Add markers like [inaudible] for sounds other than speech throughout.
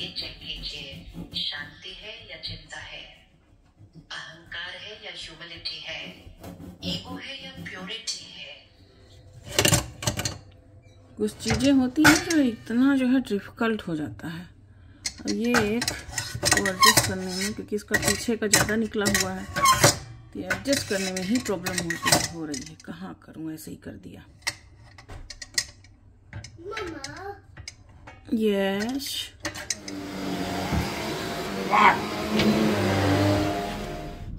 ये चेक कीजिए शांति है या चिंता है अहंकार है या ह्यूमिलिटी है ईगो है या प्योरिटी है कुछ चीज़ें होती हैं जो इतना जो है डिफिकल्ट हो जाता है और ये एक एडजस्ट करने में क्योंकि इसका पीछे का ज़्यादा निकला हुआ है तो एडजस्ट करने में ही प्रॉब्लम होती हो रही है कहाँ करूँ ऐसे ही कर दिया Yes.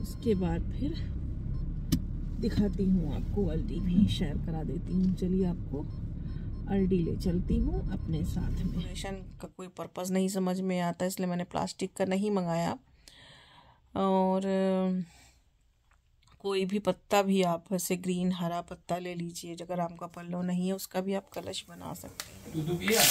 उसके बाद फिर दिखाती हूँ आपको अल्डी भी शेयर करा देती हूँ चलिए आपको अल्डी ले चलती हूँ अपने साथ में का कोई पर्पज़ नहीं समझ में आता इसलिए मैंने प्लास्टिक का नहीं मंगाया और कोई भी पत्ता भी आप वैसे ग्रीन हरा पत्ता ले लीजिए अगर आम का पल्लो नहीं है उसका भी आप कलश बना सकते हैं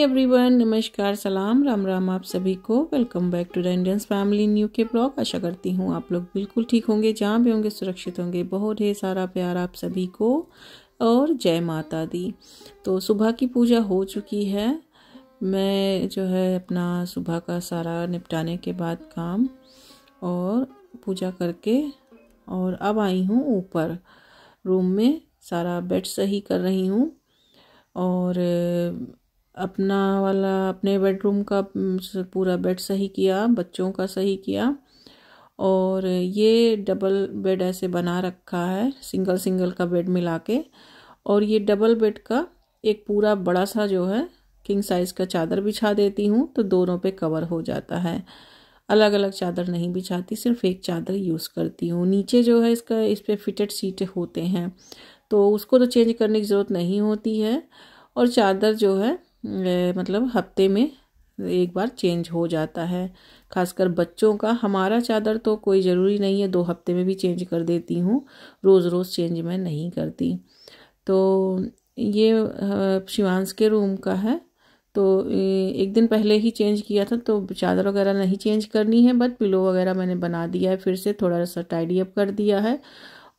एवरी एवरीवन नमस्कार सलाम राम राम आप सभी को welcome back to the Indians family new के ब्लॉग आशा करती हूँ आप लोग बिल्कुल ठीक होंगे जहाँ भी होंगे सुरक्षित होंगे बहुत ढेर सारा प्यार आप सभी को और जय माता दी तो सुबह की पूजा हो चुकी है मैं जो है अपना सुबह का सारा निपटाने के बाद काम और पूजा करके और अब आई हूँ ऊपर रूम में सारा बेड सही कर रही हूँ और अपना वाला अपने बेडरूम का पूरा बेड सही किया बच्चों का सही किया और ये डबल बेड ऐसे बना रखा है सिंगल सिंगल का बेड मिला के और ये डबल बेड का एक पूरा बड़ा सा जो है किंग साइज़ का चादर बिछा देती हूँ तो दोनों पे कवर हो जाता है अलग अलग चादर नहीं बिछाती सिर्फ एक चादर यूज़ करती हूँ नीचे जो है इसका इस पर फिटेड सीटें होते हैं तो उसको तो चेंज करने की ज़रूरत नहीं होती है और चादर जो है मतलब हफ्ते में एक बार चेंज हो जाता है खासकर बच्चों का हमारा चादर तो कोई ज़रूरी नहीं है दो हफ्ते में भी चेंज कर देती हूँ रोज़ रोज़ चेंज मैं नहीं करती तो ये शिवांश के रूम का है तो एक दिन पहले ही चेंज किया था तो चादर वगैरह नहीं चेंज करनी है बट पिलो वगैरह मैंने बना दिया है फिर से थोड़ा सा टाइडी अप कर दिया है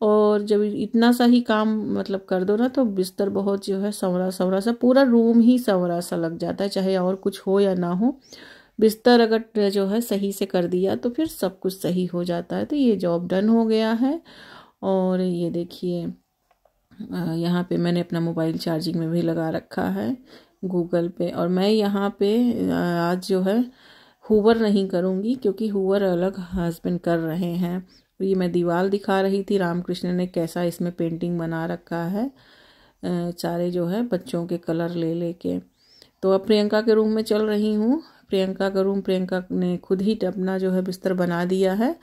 और जब इतना सा ही काम मतलब कर दो ना तो बिस्तर बहुत जो है संवरा संवरा सा पूरा रूम ही संवरा सा लग जाता है चाहे और कुछ हो या ना हो बिस्तर अगर जो है सही से कर दिया तो फिर सब कुछ सही हो जाता है तो ये जॉब डन हो गया है और ये देखिए यहाँ पे मैंने अपना मोबाइल चार्जिंग में भी लगा रखा है गूगल पे और मैं यहाँ पे आज जो है हुवर नहीं करूँगी क्योंकि हुवर अलग हस्बैंड कर रहे हैं तो ये मैं दीवार दिखा रही थी रामकृष्ण ने कैसा इसमें पेंटिंग बना रखा है सारे जो है बच्चों के कलर ले लेके तो अब प्रियंका के रूम में चल रही हूँ प्रियंका का रूम प्रियंका ने खुद ही अपना जो है बिस्तर बना दिया है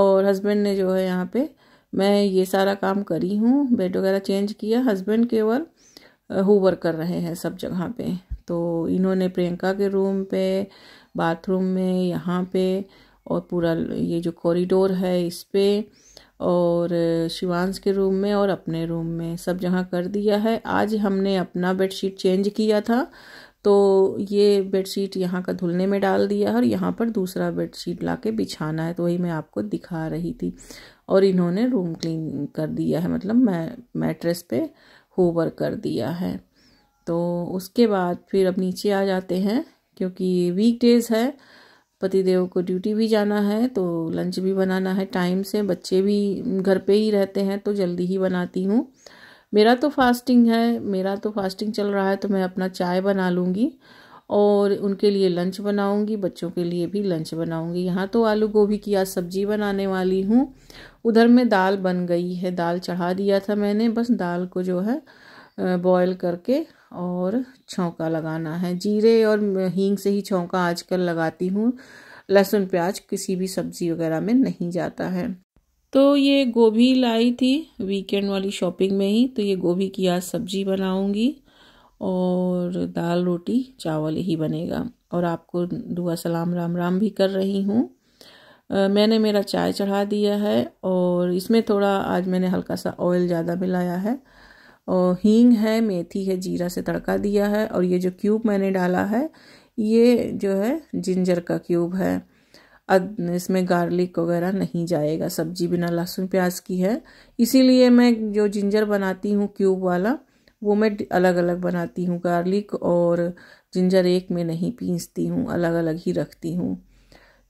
और हस्बैंड ने जो है यहाँ पे मैं ये सारा काम करी हूँ बेड वगैरह चेंज किया हस्बैंड केवल हुवर कर रहे हैं सब जगह पे तो इन्होंने प्रियंका के रूम पे बाथरूम में यहाँ पे और पूरा ये जो कॉरिडोर है इस पर और शिवांश के रूम में और अपने रूम में सब जगह कर दिया है आज हमने अपना बेडशीट चेंज किया था तो ये बेडशीट यहाँ का धुलने में डाल दिया है और यहाँ पर दूसरा बेडशीट ला के बिछाना है तो वही मैं आपको दिखा रही थी और इन्होंने रूम क्लीन कर दिया है मतलब मैं मैट्रेस पे होवर कर दिया है तो उसके बाद फिर अब नीचे आ जाते हैं क्योंकि वीक डेज़ है पतिदेव को ड्यूटी भी जाना है तो लंच भी बनाना है टाइम से बच्चे भी घर पे ही रहते हैं तो जल्दी ही बनाती हूँ मेरा तो फास्टिंग है मेरा तो फास्टिंग चल रहा है तो मैं अपना चाय बना लूँगी और उनके लिए लंच बनाऊँगी बच्चों के लिए भी लंच बनाऊँगी यहाँ तो आलू गोभी की आज सब्जी बनाने वाली हूँ उधर में दाल बन गई है दाल चढ़ा दिया था मैंने बस दाल को जो है बॉयल करके और छौंका लगाना है जीरे और हींग से ही छौंका आजकल लगाती हूँ लहसुन प्याज किसी भी सब्ज़ी वगैरह में नहीं जाता है तो ये गोभी लाई थी वीकेंड वाली शॉपिंग में ही तो ये गोभी की आज सब्जी बनाऊंगी और दाल रोटी चावल ही बनेगा और आपको दुआ सलाम राम राम भी कर रही हूँ मैंने मेरा चाय चढ़ा दिया है और इसमें थोड़ा आज मैंने हल्का सा ऑयल ज़्यादा मिलाया है हींग है मेथी है जीरा से तड़का दिया है और ये जो क्यूब मैंने डाला है ये जो है जिंजर का क्यूब है इसमें गार्लिक वगैरह नहीं जाएगा सब्जी बिना लहसुन प्याज की है इसीलिए मैं जो जिंजर बनाती हूँ क्यूब वाला वो मैं अलग अलग बनाती हूँ गार्लिक और जिंजर एक में नहीं पीसती हूँ अलग अलग ही रखती हूँ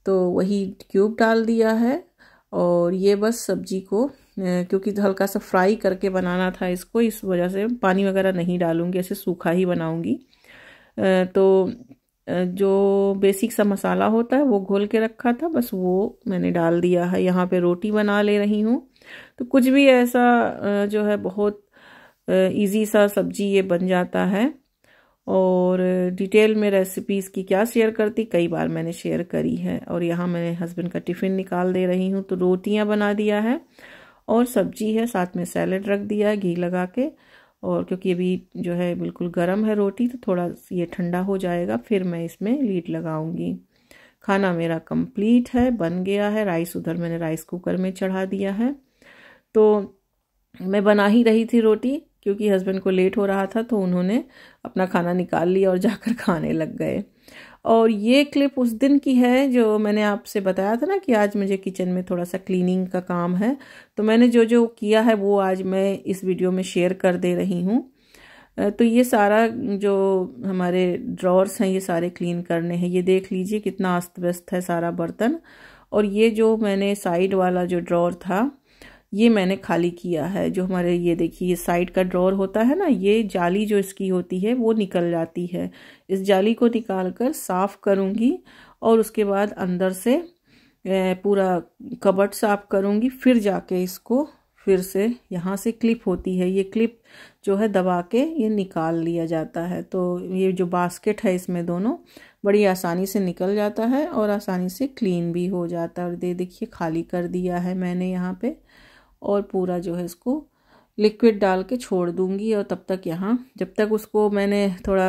तो वही क्यूब डाल दिया है और ये बस सब्जी को क्योंकि हल्का सा फ्राई करके बनाना था इसको इस वजह से पानी वगैरह नहीं डालूंगी ऐसे सूखा ही बनाऊंगी तो जो बेसिक सा मसाला होता है वो घोल के रखा था बस वो मैंने डाल दिया है यहाँ पे रोटी बना ले रही हूँ तो कुछ भी ऐसा जो है बहुत इजी सा सब्जी ये बन जाता है और डिटेल में रेसिपीज़ की क्या शेयर करती कई बार मैंने शेयर करी है और यहाँ मैंने हस्बैंड का टिफ़िन निकाल दे रही हूँ तो रोटियाँ बना दिया है और सब्जी है साथ में सैलड रख दिया है घी लगा के और क्योंकि अभी जो है बिल्कुल गर्म है रोटी तो थोड़ा ये ठंडा हो जाएगा फिर मैं इसमें लीड लगाऊंगी खाना मेरा कंप्लीट है बन गया है राइस उधर मैंने राइस कुकर में चढ़ा दिया है तो मैं बना ही रही थी रोटी क्योंकि हस्बैंड को लेट हो रहा था तो उन्होंने अपना खाना निकाल लिया और जाकर खाने लग गए और ये क्लिप उस दिन की है जो मैंने आपसे बताया था ना कि आज मुझे किचन में थोड़ा सा क्लीनिंग का काम है तो मैंने जो जो किया है वो आज मैं इस वीडियो में शेयर कर दे रही हूँ तो ये सारा जो हमारे ड्रॉर्स हैं ये सारे क्लीन करने हैं ये देख लीजिए कितना अस्त व्यस्त है सारा बर्तन और ये जो मैंने साइड वाला जो ड्रॉर था ये मैंने खाली किया है जो हमारे ये देखिए ये साइड का ड्रॉर होता है ना ये जाली जो इसकी होती है वो निकल जाती है इस जाली को निकाल कर साफ़ करूँगी और उसके बाद अंदर से पूरा कबट साफ़ करूँगी फिर जाके इसको फिर से यहाँ से क्लिप होती है ये क्लिप जो है दबा के ये निकाल लिया जाता है तो ये जो बास्केट है इसमें दोनों बड़ी आसानी से निकल जाता है और आसानी से क्लीन भी हो जाता है और दे देखिए खाली कर दिया है मैंने यहाँ पे और पूरा जो है इसको लिक्विड डाल के छोड़ दूंगी और तब तक यहाँ जब तक उसको मैंने थोड़ा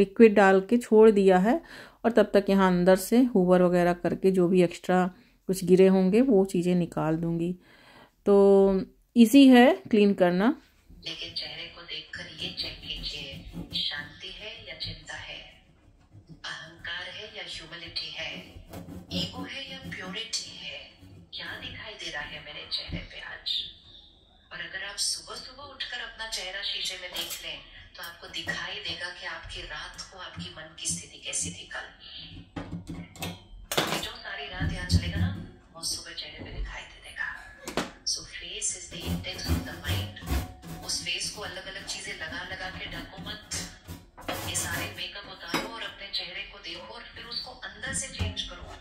लिक्विड डाल के छोड़ दिया है और तब तक यहाँ अंदर से हुवर वगैरह करके जो भी एक्स्ट्रा कुछ गिरे होंगे वो चीज़ें निकाल दूंगी तो इजी है क्लीन करना लेकिन चेहरे को देखकर ये चेक कीजिए शांति है या चिंता है अहंकार है या ह्यूमिलिटी है ईगो है या प्योरिटी है क्या दिखाई दे रहा है मेरे चेहरे आप सुबह सुबह उठकर अपना चेहरा शीशे में देख लें तो आपको दिखाई देगा कि आपकी रात को आपकी मन की स्थिति कैसी थी कल जो सारी रात यहाँ चलेगा ना वो सुबह चेहरे पे दिखाई दे देगा so face is the index of the mind उस फेस को अलग अलग चीजें लगा लगा के ढको मत ये सारे मेकअप उतारो और अपने चेहरे को देखो और फिर उसको अंदर से चेंज करो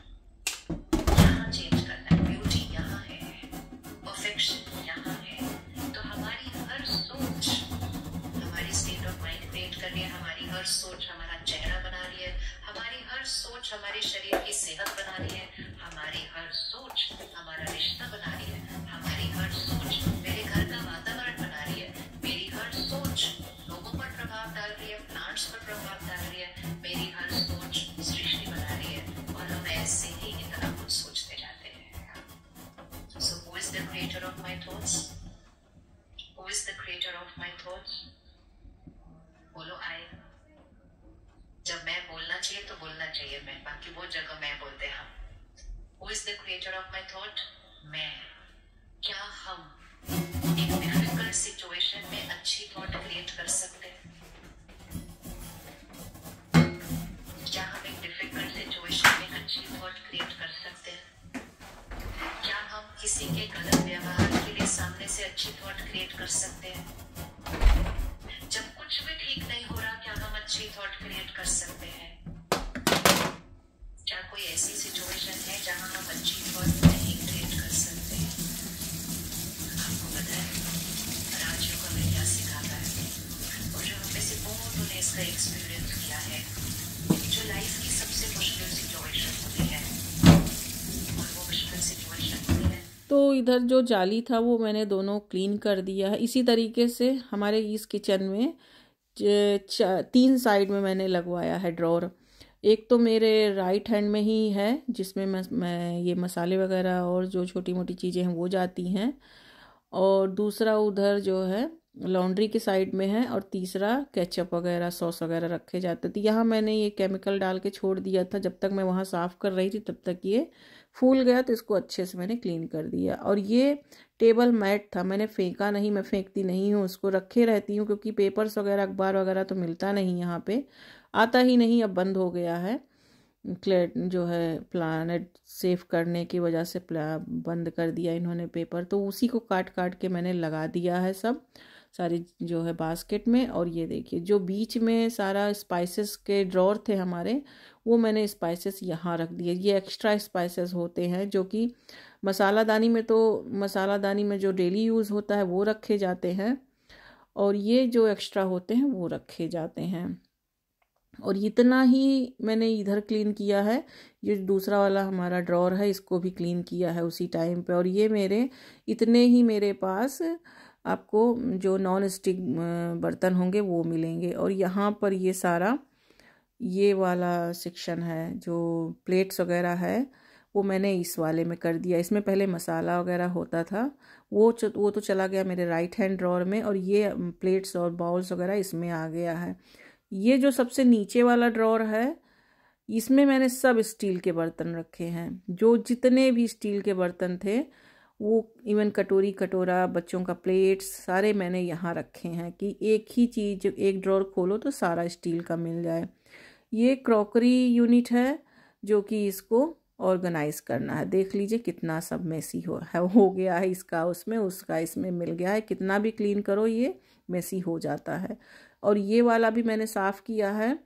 नेचर ने हमारी हर सोच हमारा चेहरा बना रही है हमारी हर सोच हमारे शरीर की सेहत बना रही है हमारी हर सोच हमारा रिश्ता बना रही है हमारी हर सोच मेरे घर का वातावरण बना रही है मेरी हर सोच लोगों पर प्रभाव डाल रही है प्लांट्स पर प्रभाव डाल रही है कि वो जगह मैं बोलते हम who is the creator of my thought मैं क्या हम एक डिफिकल्ट सिचुएशन में अच्छी थॉट क्रिएट कर सकते हैं क्या हम एक डिफिकल्ट सिचुएशन में अच्छी थॉट क्रिएट कर सकते हैं क्या हम किसी के गलत व्यवहार के लिए सामने से अच्छी थॉट क्रिएट कर सकते हैं जब कुछ भी ठीक नहीं हो रहा क्या हम अच्छी थॉट क्रिएट कर सकते हैं क्या कोई ऐसी सिचुएशन है जहां आप अच्छी नहीं क्रिएट कर सकते आपको पता है का सिखाता है और जो से बहुत उन्हें इसका एक्सपीरियंस किया है जो लाइफ की सबसे मुश्किल सिचुएशन होती है तो इधर जो जाली था वो मैंने दोनों क्लीन कर दिया है इसी तरीके से हमारे इस किचन में तीन साइड में मैंने लगवाया है ड्रॉर एक तो मेरे राइट हैंड में ही है जिसमें मैं, मैं ये मसाले वगैरह और जो छोटी मोटी चीज़ें हैं वो जाती हैं और दूसरा उधर जो है लॉन्ड्री के साइड में है और तीसरा केचप वगैरह सॉस वगैरह रखे जाते थे यहाँ मैंने ये केमिकल डाल के छोड़ दिया था जब तक मैं वहाँ साफ़ कर रही थी तब तक ये फूल गया तो इसको अच्छे से मैंने क्लीन कर दिया और ये टेबल मैट था मैंने फेंका नहीं मैं फेंकती नहीं हूँ उसको रखे रहती हूँ क्योंकि पेपर्स वगैरह अखबार वगैरह तो मिलता नहीं यहाँ पर आता ही नहीं अब बंद हो गया है क्लेट जो है प्लानट सेफ करने की वजह से बंद कर दिया इन्होंने पेपर तो उसी को काट काट के मैंने लगा दिया है सब सारी जो है बास्केट में और ये देखिए जो बीच में सारा स्पाइसेस के ड्रॉर थे हमारे वो मैंने स्पाइसेस यहाँ रख दिए ये एक्स्ट्रा स्पाइसेस होते हैं जो कि मसाला दानी में तो दानी में जो डेली यूज़ होता है वो रखे जाते हैं और ये जो एक्स्ट्रा होते हैं वो रखे जाते हैं और इतना ही मैंने इधर क्लीन किया है ये दूसरा वाला हमारा ड्रॉर है इसको भी क्लीन किया है उसी टाइम पे और ये मेरे इतने ही मेरे पास आपको जो नॉन स्टिक बर्तन होंगे वो मिलेंगे और यहाँ पर ये सारा ये वाला सेक्शन है जो प्लेट्स वगैरह है वो मैंने इस वाले में कर दिया इसमें पहले मसाला वगैरह होता था वो च, वो तो चला गया मेरे राइट हैंड ड्रॉर में और ये प्लेट्स और बाउल्स वगैरह इसमें आ गया है ये जो सबसे नीचे वाला ड्रॉर है इसमें मैंने सब स्टील के बर्तन रखे हैं जो जितने भी स्टील के बर्तन थे वो इवन कटोरी कटोरा बच्चों का प्लेट्स सारे मैंने यहाँ रखे हैं कि एक ही चीज़ जब एक ड्रॉर खोलो तो सारा स्टील का मिल जाए ये क्रॉकरी यूनिट है जो कि इसको ऑर्गेनाइज करना है देख लीजिए कितना सब मेसी हो है हो गया है इसका उसमें उसका इसमें मिल गया है कितना भी क्लीन करो ये मेसी हो जाता है और ये वाला भी मैंने साफ़ किया है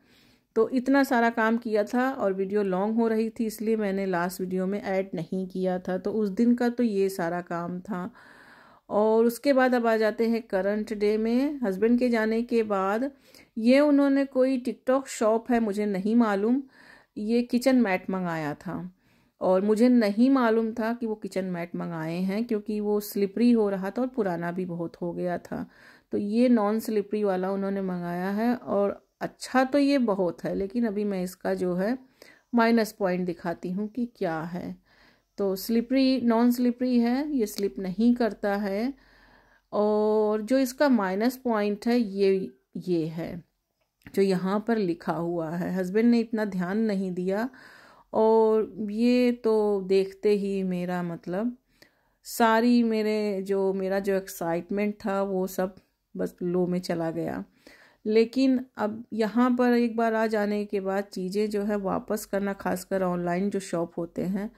तो इतना सारा काम किया था और वीडियो लॉन्ग हो रही थी इसलिए मैंने लास्ट वीडियो में ऐड नहीं किया था तो उस दिन का तो ये सारा काम था और उसके बाद अब आ जाते हैं करंट डे में हस्बैंड के जाने के बाद ये उन्होंने कोई टिकटॉक शॉप है मुझे नहीं मालूम ये किचन मैट मंगाया था और मुझे नहीं मालूम था कि वो किचन मैट मंगाए हैं क्योंकि वो स्लिपरी हो रहा था और पुराना भी बहुत हो गया था तो ये नॉन स्लिपरी वाला उन्होंने मंगाया है और अच्छा तो ये बहुत है लेकिन अभी मैं इसका जो है माइनस पॉइंट दिखाती हूँ कि क्या है तो स्लिपरी नॉन स्लिपरी है ये स्लिप नहीं करता है और जो इसका माइनस पॉइंट है ये ये है जो यहाँ पर लिखा हुआ है हस्बैंड ने इतना ध्यान नहीं दिया और ये तो देखते ही मेरा मतलब सारी मेरे जो मेरा जो एक्साइटमेंट था वो सब बस लो में चला गया लेकिन अब यहाँ पर एक बार आ जाने के बाद चीज़ें जो है वापस करना खासकर ऑनलाइन जो शॉप होते हैं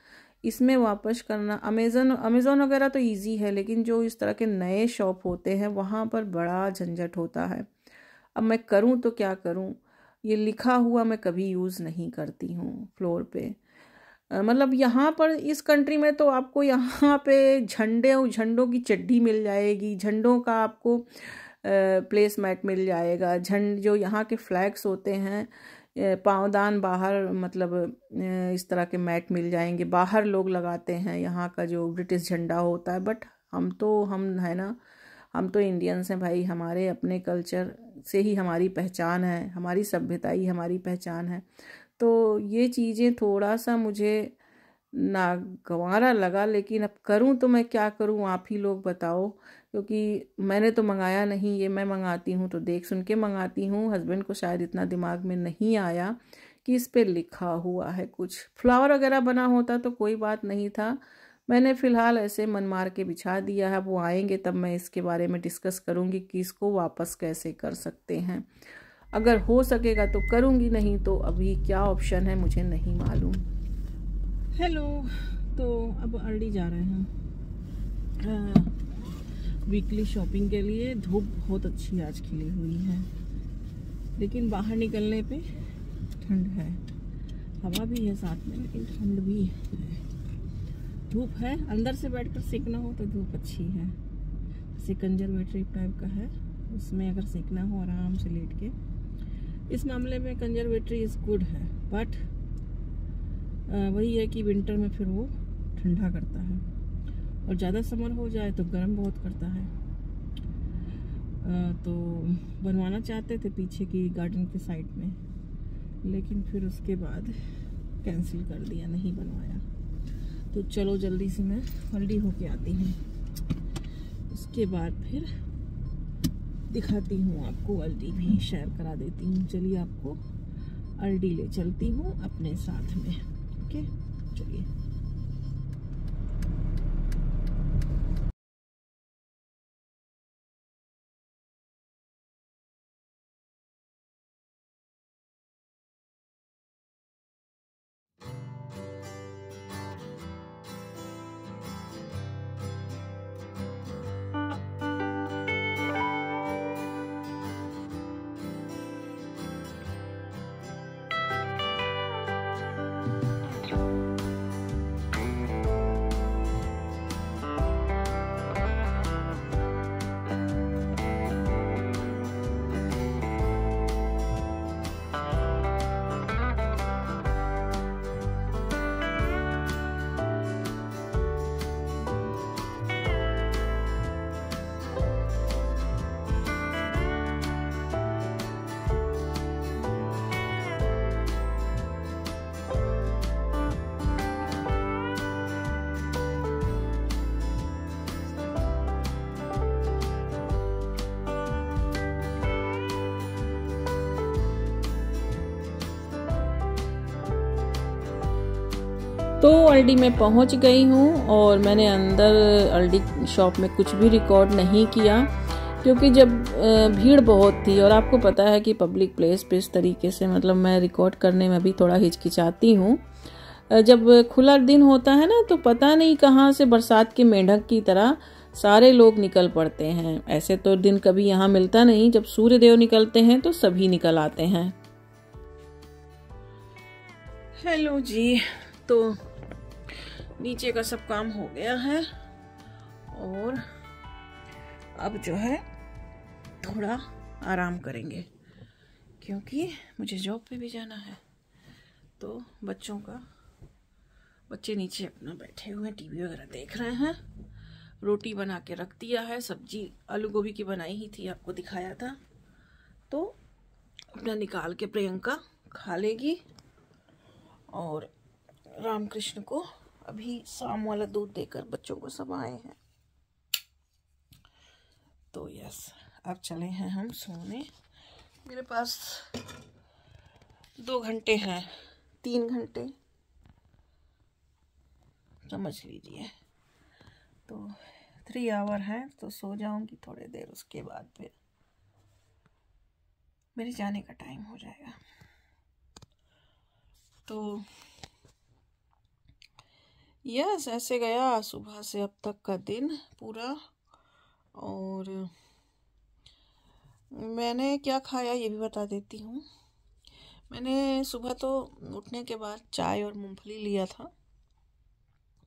इसमें वापस करना अमेज़न अमेज़ोन वगैरह तो इजी है लेकिन जो इस तरह के नए शॉप होते हैं वहाँ पर बड़ा झंझट होता है अब मैं करूँ तो क्या करूँ ये लिखा हुआ मैं कभी यूज़ नहीं करती हूँ फ्लोर पे मतलब यहाँ पर इस कंट्री में तो आपको यहाँ पे झंडे झंडों की चड्डी मिल जाएगी झंडों का आपको प्लेस मैट मिल जाएगा झंड जो यहाँ के फ्लैग्स होते हैं पावदान बाहर मतलब इस तरह के मैट मिल जाएंगे बाहर लोग लगाते हैं यहाँ का जो ब्रिटिश झंडा होता है बट हम तो हम है ना हम तो इंडियंस हैं भाई हमारे अपने कल्चर से ही हमारी पहचान है हमारी सभ्यता ही हमारी पहचान है तो ये चीज़ें थोड़ा सा मुझे गवारा लगा लेकिन अब करूं तो मैं क्या करूं आप ही लोग बताओ क्योंकि मैंने तो मंगाया नहीं ये मैं मंगाती हूँ तो देख सुन के मंगाती हूँ हस्बैंड को शायद इतना दिमाग में नहीं आया कि इस पर लिखा हुआ है कुछ फ्लावर वगैरह बना होता तो कोई बात नहीं था मैंने फ़िलहाल ऐसे मन मार के बिछा दिया है वो आएंगे तब मैं इसके बारे में डिस्कस करूँगी कि इसको वापस कैसे कर सकते हैं अगर हो सकेगा तो करूँगी नहीं तो अभी क्या ऑप्शन है मुझे नहीं मालूम हेलो तो अब अर्ली जा रहे हैं वीकली शॉपिंग के लिए धूप बहुत अच्छी आज खिली हुई है लेकिन बाहर निकलने पे ठंड है हवा भी है साथ में लेकिन ठंड भी है धूप है अंदर से बैठकर सीखना हो तो धूप अच्छी है जैसे कंजर्वेटरी टाइप का है उसमें अगर सीखना हो आराम से लेट के इस मामले में कंजर्वेटरी इज़ गुड है बट वही है कि विंटर में फिर वो ठंडा करता है और ज़्यादा समर हो जाए तो गर्म बहुत करता है आ, तो बनवाना चाहते थे पीछे की गार्डन के साइड में लेकिन फिर उसके बाद कैंसिल कर दिया नहीं बनवाया तो चलो जल्दी से मैं हल्दी होके आती हूँ उसके बाद फिर दिखाती हूँ आपको अल्डी भी शेयर करा देती हूँ चलिए आपको अल्डी ले चलती हूँ अपने साथ में ओके चलिए तो अल्डी में पहुंच गई हूँ और मैंने अंदर अल्डी शॉप में कुछ भी रिकॉर्ड नहीं किया क्योंकि जब भीड़ बहुत थी और आपको पता है कि पब्लिक प्लेस पे इस तरीके से मतलब मैं रिकॉर्ड करने में भी थोड़ा हिचकिचाती हूँ जब खुला दिन होता है ना तो पता नहीं कहाँ से बरसात के मेंढक की तरह सारे लोग निकल पड़ते हैं ऐसे तो दिन कभी यहाँ मिलता नहीं जब सूर्यदेव निकलते हैं तो सभी निकल आते हैं हेलो जी तो नीचे का सब काम हो गया है और अब जो है थोड़ा आराम करेंगे क्योंकि मुझे जॉब पे भी जाना है तो बच्चों का बच्चे नीचे अपना बैठे हुए हैं टीवी वगैरह देख रहे हैं रोटी बना के रख दिया है सब्जी आलू गोभी की बनाई ही थी आपको दिखाया था तो अपना निकाल के प्रियंका खा लेगी और रामकृष्ण को अभी शाम वाला दूध देकर बच्चों को सब आए हैं तो यस अब चले हैं हम सोने मेरे पास दो घंटे हैं तीन घंटे समझ लीजिए तो थ्री आवर हैं तो सो जाऊंगी थोड़ी देर उसके बाद फिर मेरे जाने का टाइम हो जाएगा तो यस ऐसे गया सुबह से अब तक का दिन पूरा और मैंने क्या खाया ये भी बता देती हूँ मैंने सुबह तो उठने के बाद चाय और मूंगफली लिया था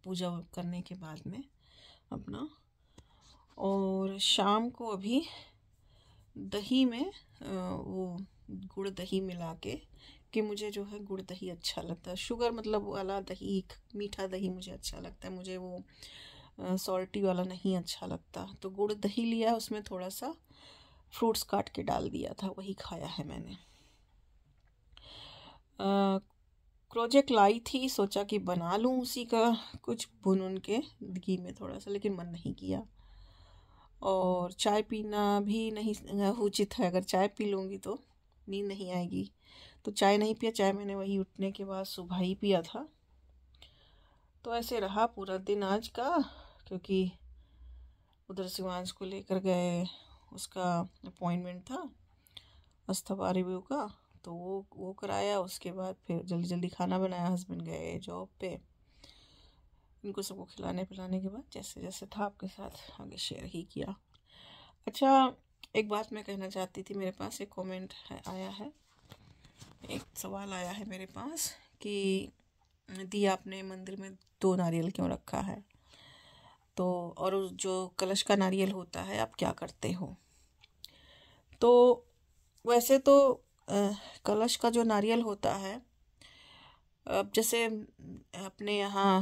पूजा करने के बाद में अपना और शाम को अभी दही में वो गुड़ दही मिला के कि मुझे जो है गुड़ दही अच्छा लगता है शुगर मतलब वाला दही मीठा दही मुझे अच्छा लगता है मुझे वो सॉल्टी वाला नहीं अच्छा लगता तो गुड़ दही लिया उसमें थोड़ा सा फ्रूट्स काट के डाल दिया था वही खाया है मैंने प्रोजेक्ट लाई थी सोचा कि बना लूँ उसी का कुछ भुन उन के घी में थोड़ा सा लेकिन मन नहीं किया और चाय पीना भी नहीं उचित है अगर चाय पी लूँगी तो नींद नहीं आएगी तो चाय नहीं पिया चाय मैंने वही उठने के बाद सुबह ही पिया था तो ऐसे रहा पूरा दिन आज का क्योंकि उधर सिवांश को लेकर गए उसका अपॉइंटमेंट था अस्थवा रिव्यू का तो वो वो कराया उसके बाद फिर जल्दी जल्दी खाना बनाया हस्बैंड गए जॉब पे इनको सबको खिलाने पिलाने के बाद जैसे जैसे था आपके साथ आगे शेयर ही किया अच्छा एक बात मैं कहना चाहती थी मेरे पास एक कमेंट आया है एक सवाल आया है मेरे पास कि दी आपने मंदिर में दो नारियल क्यों रखा है तो और जो कलश का नारियल होता है आप क्या करते हो तो वैसे तो आ, कलश का जो नारियल होता है अब जैसे अपने यहाँ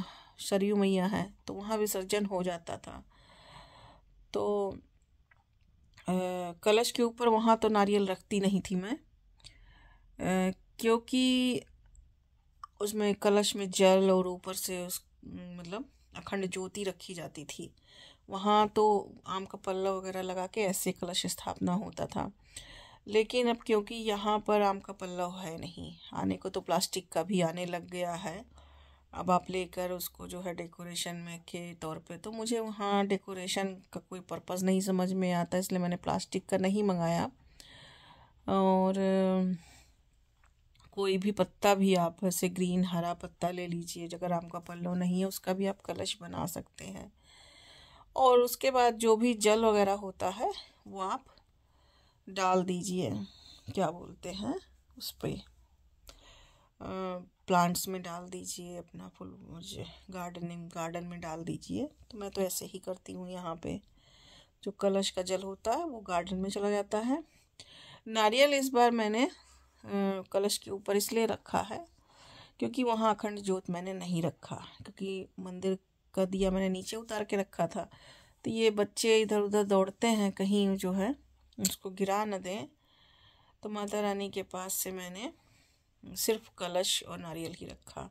सरयू मैया है तो वहाँ विसर्जन हो जाता था तो आ, कलश के ऊपर वहाँ तो नारियल रखती नहीं थी मैं क्योंकि उसमें कलश में जल और ऊपर से उस मतलब अखंड ज्योति रखी जाती थी वहाँ तो आम का पल्ला वगैरह लगा के ऐसे कलश स्थापना होता था लेकिन अब क्योंकि यहाँ पर आम का पल्ला है नहीं आने को तो प्लास्टिक का भी आने लग गया है अब आप लेकर उसको जो है डेकोरेशन में के तौर पे तो मुझे वहाँ डेकोरेशन का कोई पर्पज़ नहीं समझ में आता इसलिए मैंने प्लास्टिक का नहीं मंगाया और कोई भी पत्ता भी आप ऐसे ग्रीन हरा पत्ता ले लीजिए अगर का पल्लो नहीं है उसका भी आप कलश बना सकते हैं और उसके बाद जो भी जल वगैरह होता है वो आप डाल दीजिए क्या बोलते हैं उस पर प्लांट्स में डाल दीजिए अपना फुल मुझे गार्डनिंग गार्डन में डाल दीजिए तो मैं तो ऐसे ही करती हूँ यहाँ पे जो कलश का जल होता है वो गार्डन में चला जाता है नारियल इस बार मैंने कलश के ऊपर इसलिए रखा है क्योंकि वहाँ अखंड ज्योत मैंने नहीं रखा क्योंकि मंदिर का दिया मैंने नीचे उतार के रखा था तो ये बच्चे इधर उधर दौड़ते हैं कहीं जो है उसको गिरा न दें तो माता रानी के पास से मैंने सिर्फ कलश और नारियल ही रखा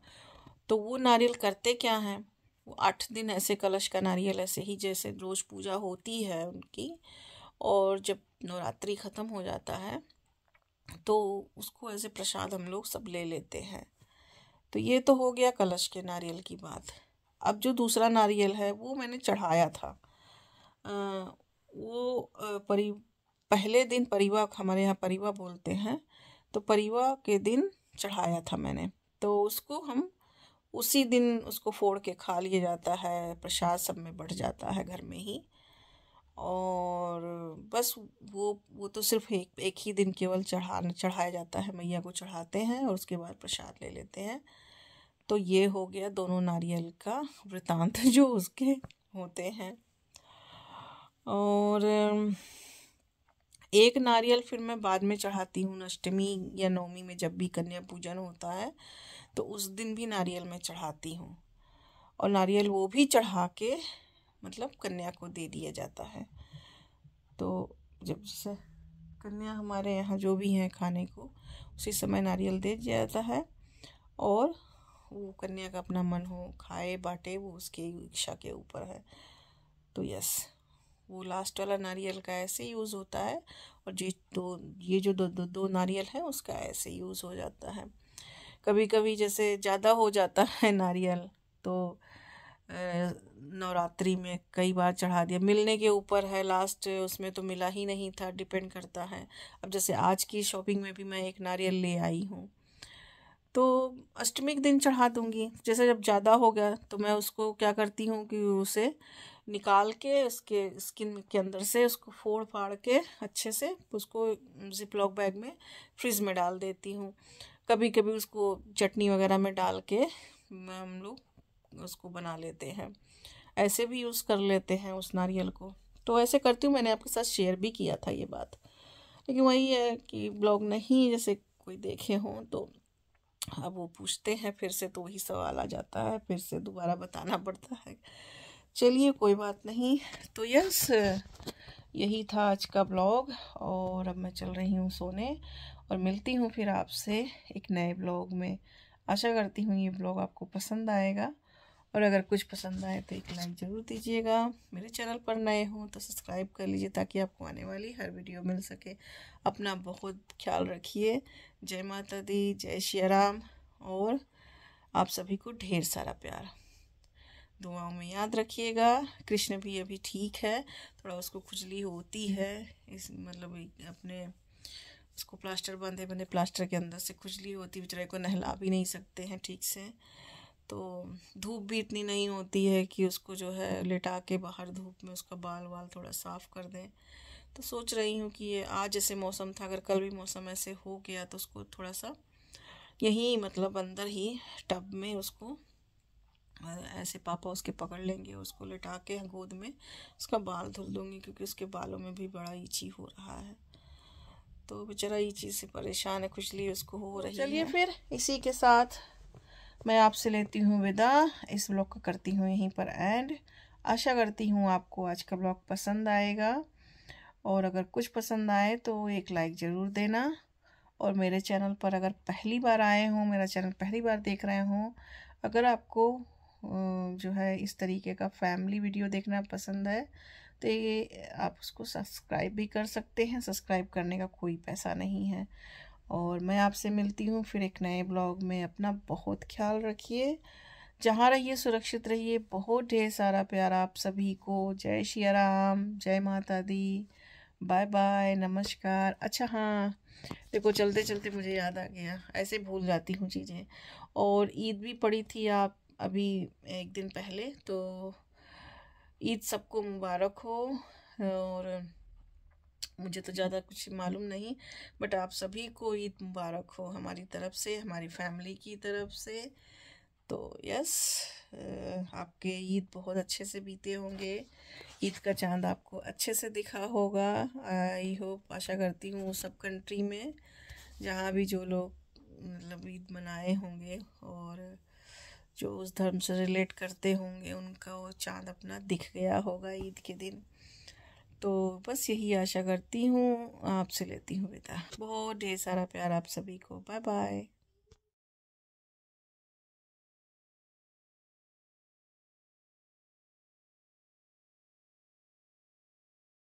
तो वो नारियल करते क्या हैं वो आठ दिन ऐसे कलश का नारियल ऐसे ही जैसे रोज़ पूजा होती है उनकी और जब नवरात्रि ख़त्म हो जाता है तो उसको ऐसे प्रसाद हम लोग सब ले लेते हैं तो ये तो हो गया कलश के नारियल की बात अब जो दूसरा नारियल है वो मैंने चढ़ाया था आ, वो परी पहले दिन परिवा हमारे यहाँ परिवा बोलते हैं तो परिवा के दिन चढ़ाया था मैंने तो उसको हम उसी दिन उसको फोड़ के खा लिया जाता है प्रसाद सब में बढ़ जाता है घर में ही और बस वो वो तो सिर्फ एक एक ही दिन केवल चढ़ा चढ़ाया जाता है मैया को चढ़ाते हैं और उसके बाद प्रसाद ले लेते हैं तो ये हो गया दोनों नारियल का वृतांत [laughs] जो उसके होते हैं और एक नारियल फिर मैं बाद में चढ़ाती हूँ अष्टमी या नवमी में जब भी कन्या पूजन होता है तो उस दिन भी नारियल मैं चढ़ाती हूँ और नारियल वो भी चढ़ा के मतलब कन्या को दे दिया जाता है तो जब से कन्या हमारे यहाँ जो भी हैं खाने को उसी समय नारियल दे दिया जाता है और वो कन्या का अपना मन हो खाए बाटे वो उसके इच्छा के ऊपर है तो यस वो लास्ट वाला नारियल का ऐसे यूज़ होता है और जी दो ये जो दो दो, दो नारियल है उसका ऐसे यूज़ हो जाता है कभी कभी जैसे ज़्यादा हो जाता है नारियल तो नवरात्रि में कई बार चढ़ा दिया मिलने के ऊपर है लास्ट उसमें तो मिला ही नहीं था डिपेंड करता है अब जैसे आज की शॉपिंग में भी मैं एक नारियल ले आई हूँ तो अष्टमी के दिन चढ़ा दूँगी जैसे जब ज़्यादा हो गया तो मैं उसको क्या करती हूँ कि उसे निकाल के उसके स्किन के अंदर से उसको फोड़ फाड़ के अच्छे से उसको जिप लॉक बैग में फ्रिज में डाल देती हूँ कभी कभी उसको चटनी वगैरह में डाल के हम लोग उसको बना लेते हैं ऐसे भी यूज़ कर लेते हैं उस नारियल को तो ऐसे करती हूँ मैंने आपके साथ शेयर भी किया था ये बात लेकिन वही है कि ब्लॉग नहीं जैसे कोई देखे हों तो अब हाँ, वो पूछते हैं फिर से तो वही सवाल आ जाता है फिर से दोबारा बताना पड़ता है चलिए कोई बात नहीं तो यस यही था आज का ब्लॉग और अब मैं चल रही हूँ सोने और मिलती हूँ फिर आपसे एक नए ब्लॉग में आशा करती हूँ ये ब्लॉग आपको पसंद आएगा और अगर कुछ पसंद आए तो एक लाइक ज़रूर दीजिएगा मेरे चैनल पर नए हों तो सब्सक्राइब कर लीजिए ताकि आपको आने वाली हर वीडियो मिल सके अपना बहुत ख्याल रखिए जय माता दी जय श्री राम और आप सभी को ढेर सारा प्यार दुआओं में याद रखिएगा कृष्ण भी अभी ठीक है थोड़ा उसको खुजली होती है इस मतलब अपने उसको प्लास्टर बांधे बंधे प्लास्टर के अंदर से खुजली होती बेचारे को नहला भी नहीं सकते हैं ठीक से तो धूप भी इतनी नहीं होती है कि उसको जो है लिटा के बाहर धूप में उसका बाल वाल थोड़ा साफ़ कर दें तो सोच रही हूँ कि ये आज जैसे मौसम था अगर कल भी मौसम ऐसे हो गया तो उसको थोड़ा सा यहीं मतलब अंदर ही टब में उसको ऐसे पापा उसके पकड़ लेंगे उसको लिटा के गोद में उसका बाल धुल दूँगी क्योंकि उसके बालों में भी बड़ा ईची हो रहा है तो बेचारा ईची से परेशान है खुजली उसको हो रही है चलिए फिर इसी के साथ मैं आपसे लेती हूँ विदा इस ब्लॉग को करती हूँ यहीं पर एंड आशा करती हूँ आपको आज का ब्लॉग पसंद आएगा और अगर कुछ पसंद आए तो एक लाइक ज़रूर देना और मेरे चैनल पर अगर पहली बार आए हों मेरा चैनल पहली बार देख रहे हों अगर आपको जो है इस तरीके का फैमिली वीडियो देखना पसंद है तो ये आप उसको सब्सक्राइब भी कर सकते हैं सब्सक्राइब करने का कोई पैसा नहीं है और मैं आपसे मिलती हूँ फिर एक नए ब्लॉग में अपना बहुत ख्याल रखिए जहाँ रहिए सुरक्षित रहिए बहुत ढेर सारा प्यार आप सभी को जय श्री राम जय माता दी बाय बाय नमस्कार अच्छा हाँ देखो चलते चलते मुझे याद आ गया ऐसे भूल जाती हूँ चीज़ें और ईद भी पड़ी थी आप अभी एक दिन पहले तो ईद सबको मुबारक हो और मुझे तो ज़्यादा कुछ मालूम नहीं बट आप सभी को ईद मुबारक हो हमारी तरफ से हमारी फैमिली की तरफ से तो यस आपके ईद बहुत अच्छे से बीते होंगे ईद का चांद आपको अच्छे से दिखा होगा आई होप आशा करती हूँ सब कंट्री में जहाँ भी जो लोग मतलब ईद मनाए होंगे और जो उस धर्म से रिलेट करते होंगे उनका वो चांद अपना दिख गया होगा ईद के दिन तो बस यही आशा करती हूँ आपसे लेती हूँ विदा बहुत ढेर सारा प्यार आप सभी को बाय बाय